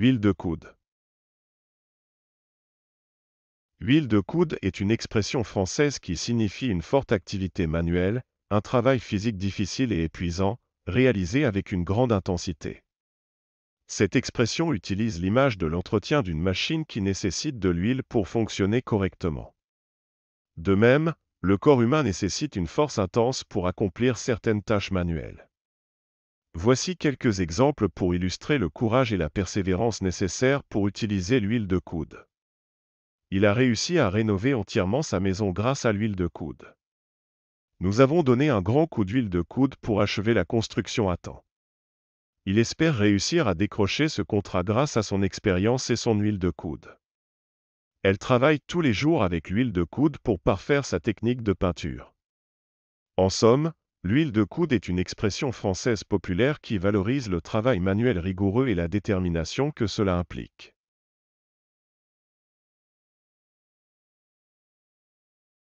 Huile de coude. Huile de coude est une expression française qui signifie une forte activité manuelle, un travail physique difficile et épuisant, réalisé avec une grande intensité. Cette expression utilise l'image de l'entretien d'une machine qui nécessite de l'huile pour fonctionner correctement. De même, le corps humain nécessite une force intense pour accomplir certaines tâches manuelles. Voici quelques exemples pour illustrer le courage et la persévérance nécessaires pour utiliser l'huile de coude. Il a réussi à rénover entièrement sa maison grâce à l'huile de coude. Nous avons donné un grand coup d'huile de coude pour achever la construction à temps. Il espère réussir à décrocher ce contrat grâce à son expérience et son huile de coude. Elle travaille tous les jours avec l'huile de coude pour parfaire sa technique de peinture. En somme, L'huile de coude est une expression française populaire qui valorise le travail manuel rigoureux et la détermination que cela implique.